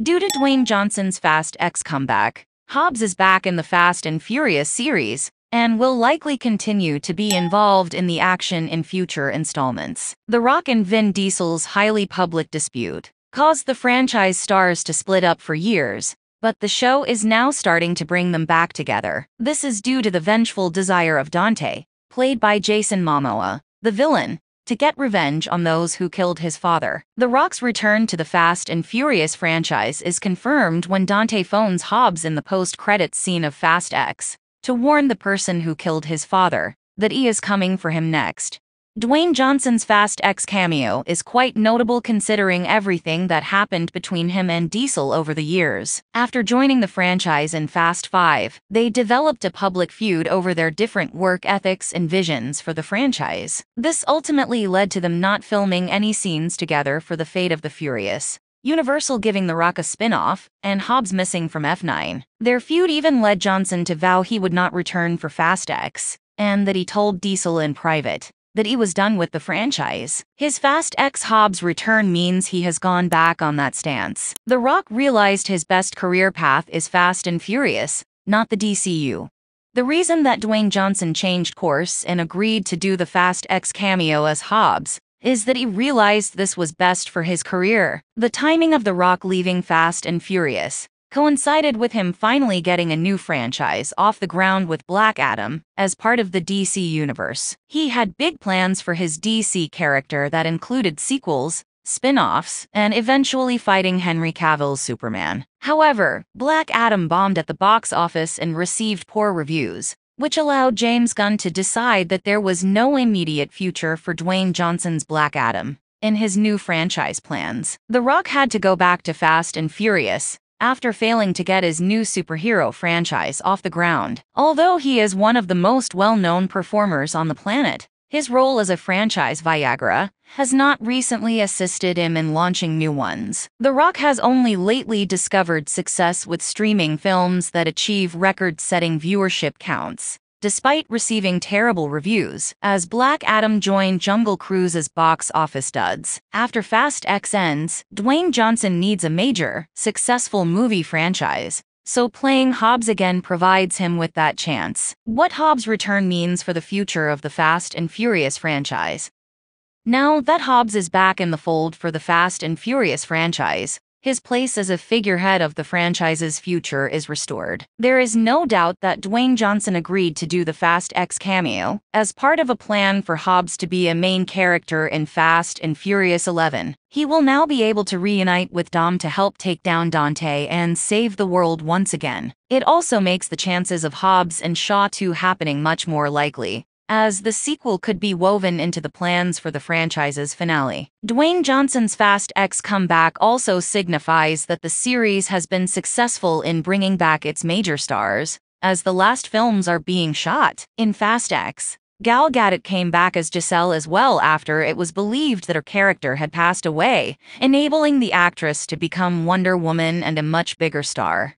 Due to Dwayne Johnson's Fast X comeback, Hobbs is back in the Fast and Furious series and will likely continue to be involved in the action in future installments. The Rock and Vin Diesel's highly public dispute caused the franchise stars to split up for years, but the show is now starting to bring them back together. This is due to the vengeful desire of Dante, played by Jason Momoa, the villain, to get revenge on those who killed his father. The Rock's return to the Fast and Furious franchise is confirmed when Dante phones Hobbs in the post-credits scene of Fast X to warn the person who killed his father that he is coming for him next. Dwayne Johnson's Fast X cameo is quite notable considering everything that happened between him and Diesel over the years. After joining the franchise in Fast 5, they developed a public feud over their different work ethics and visions for the franchise. This ultimately led to them not filming any scenes together for The Fate of the Furious. Universal giving The Rock a spin-off, and Hobbs missing from F9. Their feud even led Johnson to vow he would not return for Fast X, and that he told Diesel in private that he was done with the franchise. His fast ex Hobbs return means he has gone back on that stance. The Rock realized his best career path is Fast and Furious, not the DCU. The reason that Dwayne Johnson changed course and agreed to do the Fast X cameo as Hobbs is that he realized this was best for his career. The timing of The Rock leaving Fast and Furious coincided with him finally getting a new franchise off the ground with Black Adam as part of the DC Universe. He had big plans for his DC character that included sequels, spin offs, and eventually fighting Henry Cavill's Superman. However, Black Adam bombed at the box office and received poor reviews, which allowed James Gunn to decide that there was no immediate future for Dwayne Johnson's Black Adam in his new franchise plans. The Rock had to go back to Fast and Furious, after failing to get his new superhero franchise off the ground. Although he is one of the most well-known performers on the planet, his role as a franchise Viagra has not recently assisted him in launching new ones. The Rock has only lately discovered success with streaming films that achieve record-setting viewership counts despite receiving terrible reviews, as Black Adam joined Jungle Cruise as box office duds. After Fast X ends, Dwayne Johnson needs a major, successful movie franchise, so playing Hobbs again provides him with that chance. What Hobbs' return means for the future of the Fast and Furious franchise. Now that Hobbs is back in the fold for the Fast and Furious franchise, his place as a figurehead of the franchise's future is restored. There is no doubt that Dwayne Johnson agreed to do the Fast X cameo as part of a plan for Hobbs to be a main character in Fast and Furious 11. He will now be able to reunite with Dom to help take down Dante and save the world once again. It also makes the chances of Hobbs and Shaw 2 happening much more likely, as the sequel could be woven into the plans for the franchise's finale. Dwayne Johnson's Fast X comeback also signifies that the series has been successful in bringing back its major stars, as the last films are being shot. In Fast X, Gal Gadot came back as Giselle as well after it was believed that her character had passed away, enabling the actress to become Wonder Woman and a much bigger star.